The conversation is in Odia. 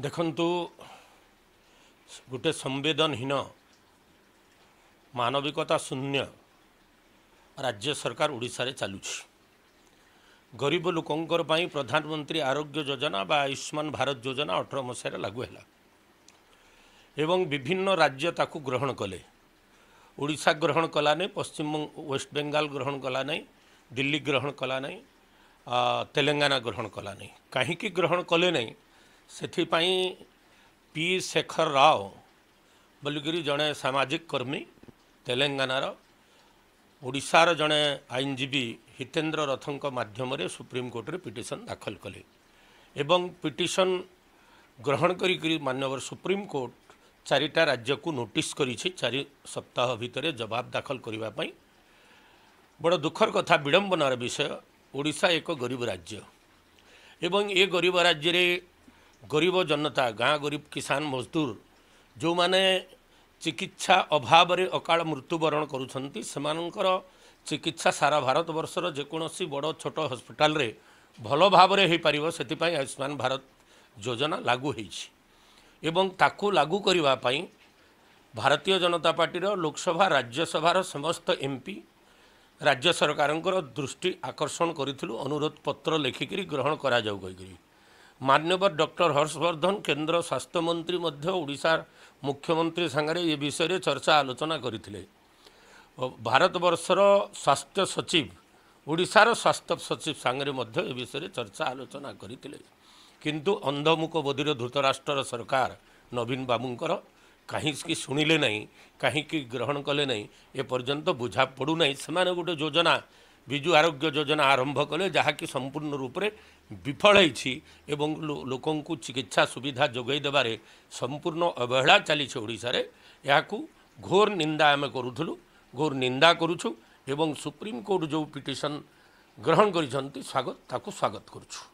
ଦେଖନ୍ତୁ ଗୋଟେ ସମ୍ବେଦନହୀନ ମାନବିକତା ଶୂନ୍ୟ ରାଜ୍ୟ ସରକାର ଓଡ଼ିଶାରେ ଚାଲୁଛି ଗରିବ ଲୋକଙ୍କର ପାଇଁ ପ୍ରଧାନମନ୍ତ୍ରୀ ଆରୋଗ୍ୟ ଯୋଜନା ବା ଆୟୁଷ୍ମାନ ଭାରତ ଯୋଜନା ଅଠର ମସିହାରେ ଲାଗୁ ହେଲା ଏବଂ ବିଭିନ୍ନ ରାଜ୍ୟ ତାକୁ ଗ୍ରହଣ କଲେ ଓଡ଼ିଶା ଗ୍ରହଣ କଲା ନାହିଁ ପଶ୍ଚିମବଙ୍ଗ ୱେଷ୍ଟବେଙ୍ଗଲ ଗ୍ରହଣ କଲା ନାହିଁ ଦିଲ୍ଲୀ ଗ୍ରହଣ କଲା ନାହିଁ ତେଲେଙ୍ଗାନା ଗ୍ରହଣ କଲା ନାହିଁ କାହିଁକି ଗ୍ରହଣ କଲେ ନାହିଁ ସେଥିପାଇଁ ପି ଶେଖର ରାଓ ବୋଲିକରି ଜଣେ ସାମାଜିକ କର୍ମୀ ତେଲେଙ୍ଗାନାର ଓଡ଼ିଶାର ଜଣେ ଆଇନଜୀବୀ ହିତେନ୍ଦ୍ର ରଥଙ୍କ ମାଧ୍ୟମରେ ସୁପ୍ରିମକୋର୍ଟରେ ପିଟିସନ୍ ଦାଖଲ କଲେ ଏବଂ ପିଟିସନ୍ ଗ୍ରହଣ କରିକରି ମାନ୍ୟବର ସୁପ୍ରିମକୋର୍ଟ ଚାରିଟା ରାଜ୍ୟକୁ ନୋଟିସ୍ କରିଛି ଚାରି ସପ୍ତାହ ଭିତରେ ଜବାବ ଦାଖଲ କରିବା ପାଇଁ ବଡ଼ ଦୁଃଖର କଥା ବିଡ଼ମ୍ବନାର ବିଷୟ ଓଡ଼ିଶା ଏକ ଗରିବ ରାଜ୍ୟ ଏବଂ ଏ ଗରିବ ରାଜ୍ୟରେ ଗରିବ ଜନତା ଗାଁ ଗରିବ କିଷାନ ମଜଦୁର ଯେଉଁମାନେ ଚିକିତ୍ସା ଅଭାବରେ ଅକାଳ ମୃତ୍ୟୁବରଣ କରୁଛନ୍ତି ସେମାନଙ୍କର ଚିକିତ୍ସା ସାରା ଭାରତବର୍ଷର ଯେକୌଣସି ବଡ଼ ଛୋଟ ହସ୍ପିଟାଲରେ ଭଲ ଭାବରେ ହୋଇପାରିବ ସେଥିପାଇଁ ଆୟୁଷ୍ମାନ ଭାରତ ଯୋଜନା ଲାଗୁ ହୋଇଛି ଏବଂ ତାକୁ ଲାଗୁ କରିବା ପାଇଁ ଭାରତୀୟ ଜନତା ପାର୍ଟିର ଲୋକସଭା ରାଜ୍ୟସଭାର ସମସ୍ତ ଏମ୍ ପି ରାଜ୍ୟ ସରକାରଙ୍କର ଦୃଷ୍ଟି ଆକର୍ଷଣ କରିଥିଲୁ ଅନୁରୋଧ ପତ୍ର ଲେଖିକିରି ଗ୍ରହଣ କରାଯାଉ କହିକରି ମାନ୍ୟବର ଡକ୍ଟର ହର୍ଷବର୍ଦ୍ଧନ କେନ୍ଦ୍ର ସ୍ୱାସ୍ଥ୍ୟମନ୍ତ୍ରୀ ମଧ୍ୟ ଓଡ଼ିଶାର ମୁଖ୍ୟମନ୍ତ୍ରୀ ସାଙ୍ଗରେ ଏ ବିଷୟରେ ଚର୍ଚ୍ଚା ଆଲୋଚନା କରିଥିଲେ ଭାରତବର୍ଷର ସ୍ୱାସ୍ଥ୍ୟ ସଚିବ ଓଡ଼ିଶାର ସ୍ୱାସ୍ଥ୍ୟ ସଚିବ ସାଙ୍ଗରେ ମଧ୍ୟ ଏ ବିଷୟରେ ଚର୍ଚ୍ଚା ଆଲୋଚନା କରିଥିଲେ କିନ୍ତୁ ଅନ୍ଧମୁଖ ବୋଧିର ଧୃତରାଷ୍ଟ୍ରର ସରକାର ନବୀନ ବାବୁଙ୍କର କାହିଁକି ଶୁଣିଲେ ନାହିଁ କାହିଁକି ଗ୍ରହଣ କଲେ ନାହିଁ ଏପର୍ଯ୍ୟନ୍ତ ବୁଝା ପଡ଼ୁନାହିଁ ସେମାନେ ଗୋଟେ ଯୋଜନା ବିଜୁ ଆରୋଗ୍ୟ ଯୋଜନା ଆରମ୍ଭ କଲେ ଯାହାକି ସମ୍ପୂର୍ଣ୍ଣ ରୂପରେ ବିଫଳ ହୋଇଛି ଏବଂ ଲୋକଙ୍କୁ ଚିକିତ୍ସା ସୁବିଧା ଯୋଗାଇ ଦେବାରେ ସମ୍ପୂର୍ଣ୍ଣ ଅବହେଳା ଚାଲିଛି ଓଡ଼ିଶାରେ ଏହାକୁ ଘୋର ନିନ୍ଦା ଆମେ କରୁଥିଲୁ ଘୋର ନିନ୍ଦା କରୁଛୁ ଏବଂ ସୁପ୍ରିମକୋର୍ଟ ଯେଉଁ ପିଟିସନ୍ ଗ୍ରହଣ କରିଛନ୍ତି ସ୍ୱାଗତ ତାକୁ ସ୍ୱାଗତ କରୁଛୁ